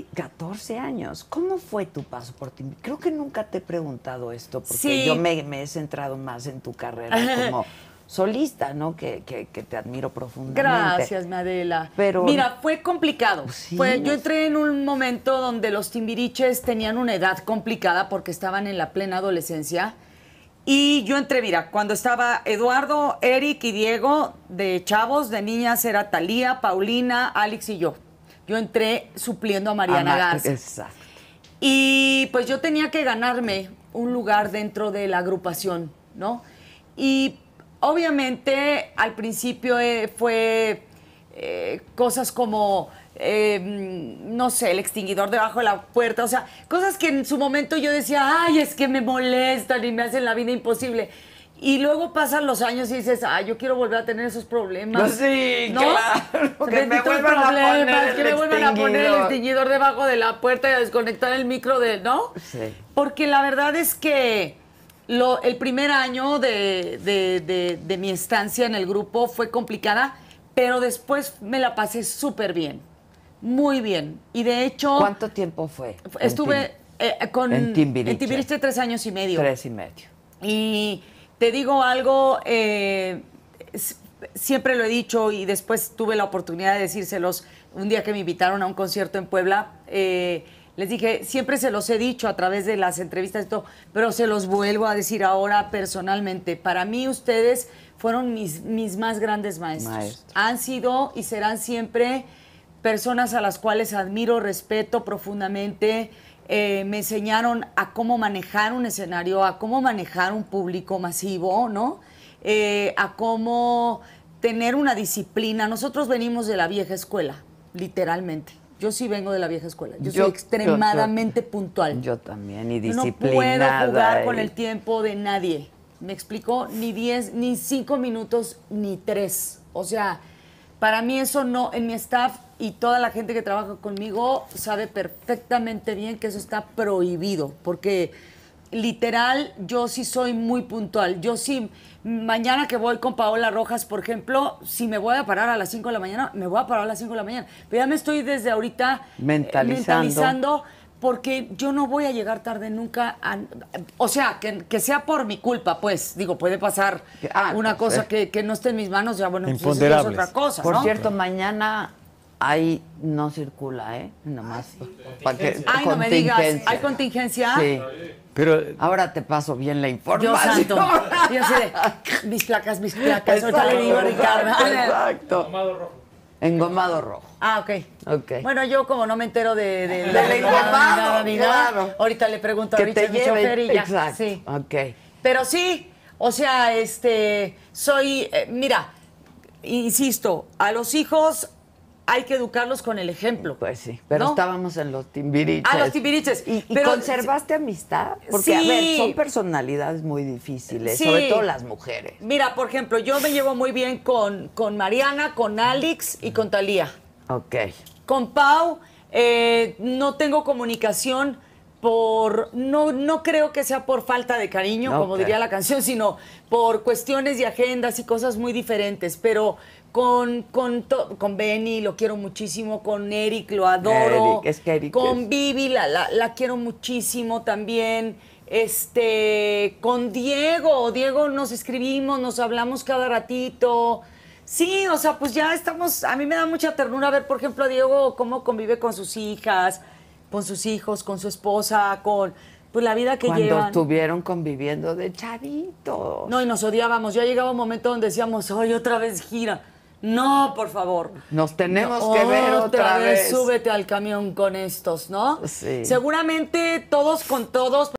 14 años. ¿Cómo fue tu paso por ti? Creo que nunca te he preguntado esto, porque yo me, he centrado más en tu carrera como solista, ¿no? Que, te admiro profundamente. Gracias, Madela. Pero mira, fue complicado. Pues yo entré en un momento donde los timbiriches tenían una edad complicada porque estaban en la plena adolescencia. Y yo entré, mira, cuando estaba Eduardo, Eric y Diego, de chavos, de niñas era Talía, Paulina, Alex y yo. Yo entré supliendo a Mariana Garza. Exacto. Y pues yo tenía que ganarme un lugar dentro de la agrupación, ¿no? Y obviamente al principio eh, fue eh, cosas como, em, no sé, el extinguidor debajo de la puerta, o sea, cosas que en su momento yo decía, ay, es que me molestan y me hacen la vida imposible. Y luego pasan los años y dices, ah, yo quiero volver a tener esos problemas. Pues sí, ¿No? claro. Que me vuelvan a poner el que a poner el extinguidor debajo de la puerta y a desconectar el micro de, ¿no? Sí. Porque la verdad es que lo, el primer año de, mi estancia en el grupo fue complicada, pero después me la pasé súper bien. Muy bien. Y de hecho... ¿Cuánto tiempo fue? Estuve eh, con... En Timbiriche. En Timbiriche tres años y medio. Tres y medio. Y te digo algo, eh, siempre lo he dicho y después tuve la oportunidad de decírselos un día que me invitaron a un concierto en Puebla. Eh, les dije, siempre se los he dicho a través de las entrevistas pero se los vuelvo a decir ahora personalmente. Para mí ustedes fueron mis, mis más grandes maestros. Han sido y serán siempre personas a las cuales admiro, respeto profundamente. Eh, me enseñaron a cómo manejar un escenario, a cómo manejar un público masivo, ¿no? Eh, a cómo tener una disciplina. Nosotros venimos de la vieja escuela, literalmente. Yo sí vengo de la vieja escuela. Yo, soy extremadamente puntual. Yo también, y disciplinada. No puedo jugar con el tiempo de nadie. Me explicó ni 10, ni cinco minutos, ni tres. O sea, para mí eso no, en mi staff y toda la gente que trabaja conmigo sabe perfectamente bien que eso está prohibido, porque literal yo sí soy muy puntual. Yo sí, mañana que voy con Paola Rojas, por ejemplo, si me voy a parar a las 5 de la mañana, me voy a parar a las 5 de la mañana. Pero ya me estoy desde ahorita eh, mentalizando, porque yo no voy a llegar tarde nunca. o sea, que, sea por mi culpa, pues. Digo, puede pasar ah, una pues, cosa eh. que, no esté en mis manos, ya bueno, pues, eso es otra cosa. Por cierto, mañana ahí no circula, ¿eh? Nomás. Ay, no me digas, ¿hay contingencia? Sí. Pero, Ahora te paso bien la información. Dios santo. Yo sé, mis placas, mis placas. Exacto, Ahorita le Exacto. Engomado rojo. Ah, okay. ok. Bueno, yo como no me entero de, de, de, engomado, ahorita le pregunto a Richard, y ya. Exacto. Sí. Ok. Pero sí, o sea, este, soy, eh, mira, insisto, a los hijos hay que educarlos con el ejemplo. Pues sí, pero estábamos en los timbiriches. Ah, los timbiriches. ¿Y, conservaste amistad? Porque, a ver, son personalidades muy difíciles, sobre todo las mujeres. Mira, por ejemplo, yo me llevo muy bien con, con Mariana, con Alex y con Talía. Ok. Con Pau eh, no tengo comunicación por no no creo que sea por falta de cariño, como diría la canción, sino por cuestiones y agendas y cosas muy diferentes, pero con con, con Benny lo quiero muchísimo, con Eric lo adoro. es que con Vivi la, la, la quiero muchísimo también. Este, con Diego, Diego nos escribimos, nos hablamos cada ratito. Sí, o sea, pues ya estamos, a mí me da mucha ternura ver, por ejemplo, a Diego cómo convive con sus hijas, con sus hijos, con su esposa, con pues la vida que llevan. Cuando estuvieron conviviendo de chavitos. No, y nos odiábamos. Ya llegaba un momento donde decíamos, hoy otra vez gira. No, por favor. Nos tenemos que ver otra, vez, vez. Súbete al camión con estos, ¿no? Sí. Seguramente todos con todos.